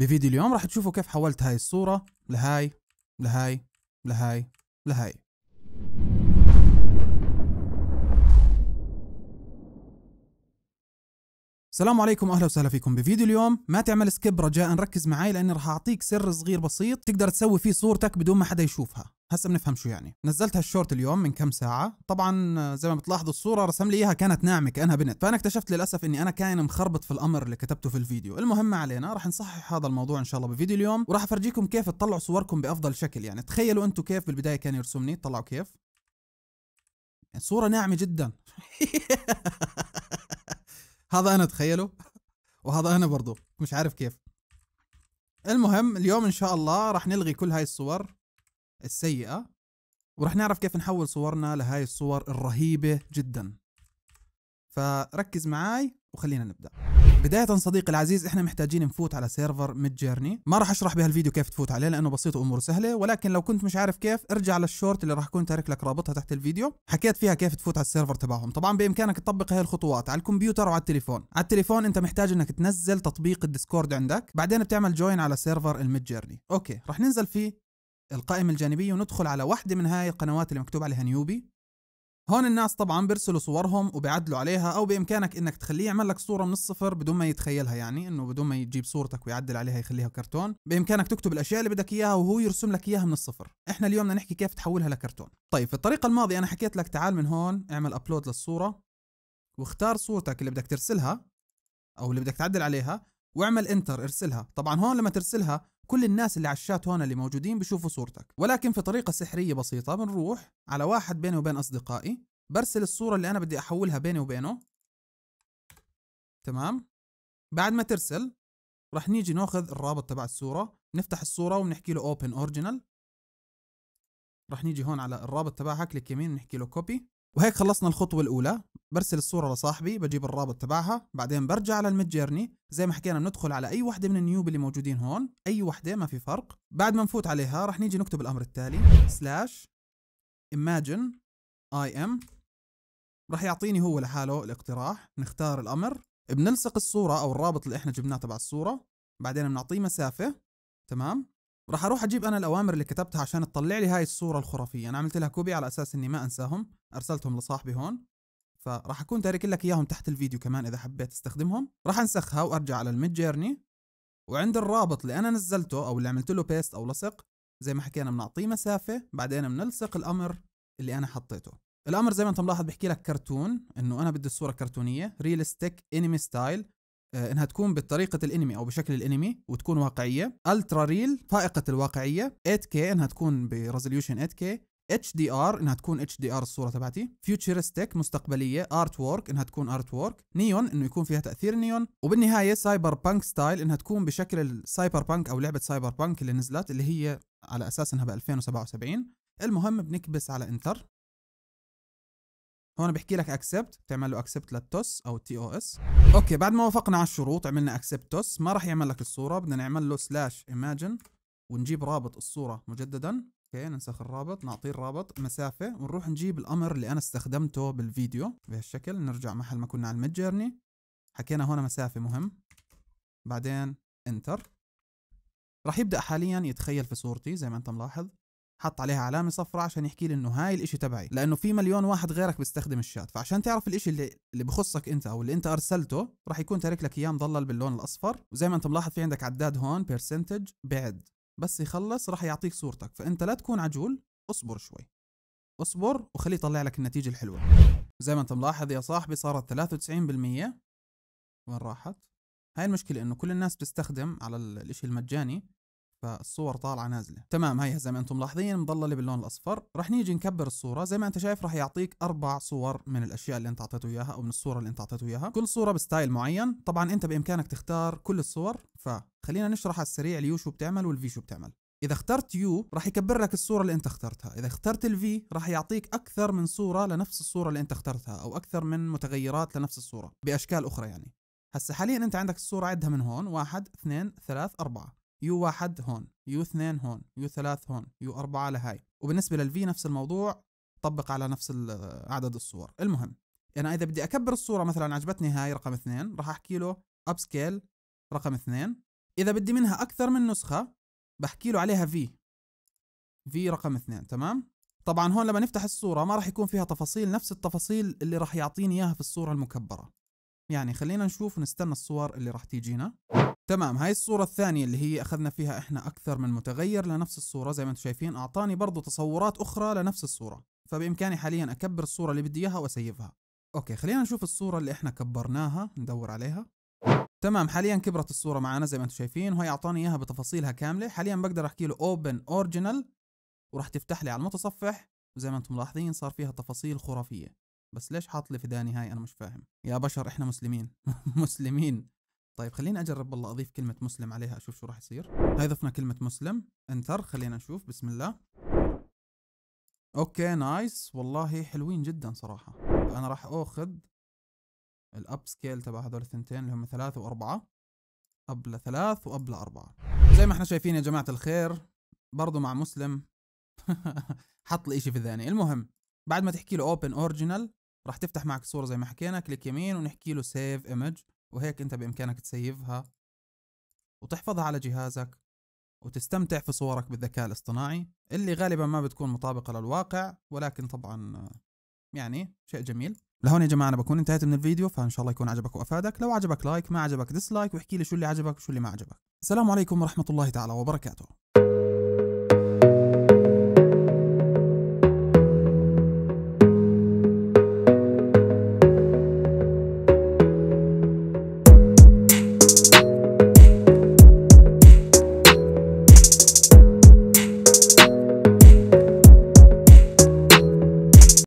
بفيديو اليوم راح تشوفوا كيف حولت هاي الصورة لهاي لهاي لهاي لهاي السلام عليكم اهلا وسهلا فيكم بفيديو اليوم ما تعمل سكيب رجاء ركز معي لاني راح اعطيك سر صغير بسيط تقدر تسوي فيه صورتك بدون ما حدا يشوفها هسه بنفهم شو يعني نزلت هالشورت اليوم من كم ساعه طبعا آه، زي ما بتلاحظوا الصوره رسم لي اياها كانت ناعمه كانها بنت فانا اكتشفت للاسف اني انا كاين مخربط في الامر اللي كتبته في الفيديو المهم ما علينا راح نصحح هذا الموضوع ان شاء الله بفيديو اليوم وراح افرجيكم كيف تطلعوا صوركم بافضل شكل يعني تخيلوا انتم كيف بالبدايه كان يرسمني طلعوا كيف يعني صوره ناعمه جدا هذا انا تخيلوا وهذا انا برضو مش عارف كيف المهم اليوم ان شاء الله راح نلغي كل هاي الصور السيئة ورح نعرف كيف نحول صورنا لهاي الصور الرهيبة جدا فركز معاي وخلينا نبدأ بداية صديقي العزيز احنا محتاجين نفوت على سيرفر ميد جيرني، ما راح اشرح بهالفيديو كيف تفوت عليه لانه بسيط واموره سهلة، ولكن لو كنت مش عارف كيف ارجع للشورت اللي راح اكون تارك لك رابطها تحت الفيديو، حكيت فيها كيف تفوت على السيرفر تبعهم، طبعا بامكانك تطبق هاي الخطوات على الكمبيوتر وعلى التليفون، على التليفون انت محتاج انك تنزل تطبيق الديسكورد عندك، بعدين بتعمل جوين على سيرفر الميد جيرني، اوكي راح ننزل فيه القائمة الجانبية وندخل على واحدة من هاي القنوات اللي مكتوب عليها نيوبي هون الناس طبعا بيرسلوا صورهم وبيعدلوا عليها او بامكانك انك تخليه يعمل لك صوره من الصفر بدون ما يتخيلها يعني انه بدون ما يجيب صورتك ويعدل عليها يخليها كرتون بامكانك تكتب الاشياء اللي بدك اياها وهو يرسم لك اياها من الصفر احنا اليوم بدنا نحكي كيف تحولها لكرتون طيب في الطريقه الماضيه انا حكيت لك تعال من هون اعمل ابلود للصوره واختار صورتك اللي بدك ترسلها او اللي بدك تعدل عليها واعمل انتر ارسلها طبعا هون لما ترسلها كل الناس اللي على الشات هون اللي موجودين بيشوفوا صورتك ولكن في طريقة سحرية بسيطة بنروح على واحد بيني وبين أصدقائي برسل الصورة اللي أنا بدي أحولها بيني وبينه تمام بعد ما ترسل رح نيجي ناخذ الرابط تبع الصورة نفتح الصورة وبنحكي له Open Original رح نيجي هون على الرابط تبعها كليك يمين بنحكي له Copy وهيك خلصنا الخطوة الأولى برسل الصورة لصاحبي بجيب الرابط تبعها بعدين برجع على الميد جيرني زي ما حكينا بندخل على أي وحدة من النيوب اللي موجودين هون أي وحدة ما في فرق بعد ما نفوت عليها رح نيجي نكتب الأمر التالي سلاش imagine I am رح يعطيني هو لحاله الاقتراح نختار الأمر بنلصق الصورة أو الرابط اللي احنا جبناه تبع الصورة بعدين بنعطيه مسافة تمام رح اروح اجيب انا الاوامر اللي كتبتها عشان تطلع لي هاي الصوره الخرافيه انا عملت لها كوبي على اساس اني ما انساهم ارسلتهم لصاحبي هون فراح اكون تارك لك اياهم تحت الفيديو كمان اذا حبيت تستخدمهم راح انسخها وارجع على الميد جيرني وعند الرابط اللي انا نزلته او اللي عملت له بيست او لصق زي ما حكينا بنعطيه مسافه بعدين بنلصق الامر اللي انا حطيته الامر زي ما انت ملاحظ بحكي لك كرتون انه انا بدي الصوره كرتونيه ريلستيك انمي ستايل انها تكون بطريقه الانمي او بشكل الانمي وتكون واقعيه الترا ريل فائقه الواقعيه 8K انها تكون بريزوليوشن 8K اتش دي ار انها تكون اتش دي ار الصوره تبعتي فيوتشرستيك مستقبليه ارت وورك انها تكون ارت وورك نيون انه يكون فيها تاثير نيون وبالنهايه سايبر بانك ستايل انها تكون بشكل السايبر بانك او لعبه سايبر بانك اللي نزلت اللي هي على اساس انها ب 2077 المهم بنكبس على انتر هون بحكي لك اكسبت بتعمل له اكسبت للتوس او تي او اس اوكي بعد ما وافقنا على الشروط عملنا اكسبت توس ما راح يعمل لك الصوره بدنا نعمل له سلاش ايماجن ونجيب رابط الصوره مجددا اوكي ننسخ الرابط نعطيه الرابط مسافة ونروح نجيب الأمر اللي أنا استخدمته بالفيديو بهالشكل نرجع محل ما كنا على الميد جيرني حكينا هون مسافة مهم بعدين انتر راح يبدأ حاليا يتخيل في صورتي زي ما أنت ملاحظ حط عليها علامة صفراء عشان يحكي لي إنه هاي الإشي تبعي لأنه في مليون واحد غيرك بيستخدم الشات فعشان تعرف الإشي اللي, اللي بخصك أنت أو اللي أنت أرسلته راح يكون تارك لك إياه مظلل باللون الأصفر وزي ما أنت ملاحظ في عندك عداد هون percentage بعد بس يخلص راح يعطيك صورتك فانت لا تكون عجول اصبر شوي اصبر وخليه يطلع لك النتيجة الحلوة زي ما انت ملاحظ يا صاحبي صارت 93% وين راحت هاي المشكلة انه كل الناس بتستخدم على الاشي المجاني فالصور طالعه نازله تمام هيها زي ما انتم ملاحظين مضلله باللون الاصفر رح نيجي نكبر الصوره زي ما انت شايف رح يعطيك اربع صور من الاشياء اللي انت اعطيته اياها او من الصوره اللي انت اعطيته اياها كل صوره بستايل معين طبعا انت بامكانك تختار كل الصور فخلينا نشرح على السريع اليو شو بتعمل والفي شو بتعمل اذا اخترت يو رح يكبر لك الصوره اللي انت اخترتها اذا اخترت الفي رح يعطيك اكثر من صوره لنفس الصوره اللي انت اخترتها او اكثر من متغيرات لنفس الصوره باشكال اخرى يعني هسه حاليا انت عندك الصوره عدها من هون واحد اثنين ثلاث اربعة يو واحد هون يو اثنين هون يو ثلاث هون يو أربعة لهاي وبالنسبة للفي نفس الموضوع طبق على نفس آه، عدد الصور المهم أنا إذا بدي أكبر الصورة مثلا عجبتني هاي رقم اثنين راح أحكي له أب سكيل رقم اثنين إذا بدي منها أكثر من نسخة بحكي له عليها في في رقم اثنين تمام طبعا هون لما نفتح الصورة ما راح يكون فيها تفاصيل نفس التفاصيل اللي راح يعطيني إياها في الصورة المكبرة يعني خلينا نشوف ونستنى الصور اللي راح تيجينا تمام هاي الصورة الثانية اللي هي أخذنا فيها إحنا أكثر من متغير لنفس الصورة زي ما انتم شايفين أعطاني برضو تصورات أخرى لنفس الصورة فبإمكاني حاليا أكبر الصورة اللي بدي إياها وأسيفها أوكي خلينا نشوف الصورة اللي إحنا كبرناها ندور عليها تمام حاليا كبرت الصورة معنا زي ما انتم شايفين وهي أعطاني إياها بتفاصيلها كاملة حاليا بقدر أحكي له Open Original وراح تفتح لي على المتصفح وزي ما انتم ملاحظين صار فيها تفاصيل خرافية بس ليش حاط لي في داني هاي أنا مش فاهم يا بشر إحنا مسلمين مسلمين طيب خليني اجرب والله اضيف كلمه مسلم عليها اشوف شو راح يصير هاي ضفنا كلمه مسلم انتر خلينا نشوف بسم الله اوكي نايس والله حلوين جدا صراحه انا راح اخذ الاب سكيل تبع هذول الثنتين اللي هم ثلاثة وأربعة أب لثلاث وأب لأربعة زي ما احنا شايفين يا جماعة الخير برضو مع مسلم حط لي إشي في الثاني المهم بعد ما تحكي له اوبن اورجينال راح تفتح معك الصورة زي ما حكينا كليك يمين ونحكي له سيف ايمج وهيك أنت بإمكانك تسيفها وتحفظها على جهازك وتستمتع في صورك بالذكاء الاصطناعي اللي غالبا ما بتكون مطابقة للواقع ولكن طبعا يعني شيء جميل لهون يا جماعة أنا بكون انتهيت من الفيديو فإن شاء الله يكون عجبك وأفادك لو عجبك لايك ما عجبك ديسلايك واحكي لي شو اللي عجبك وشو اللي ما عجبك السلام عليكم ورحمة الله تعالى وبركاته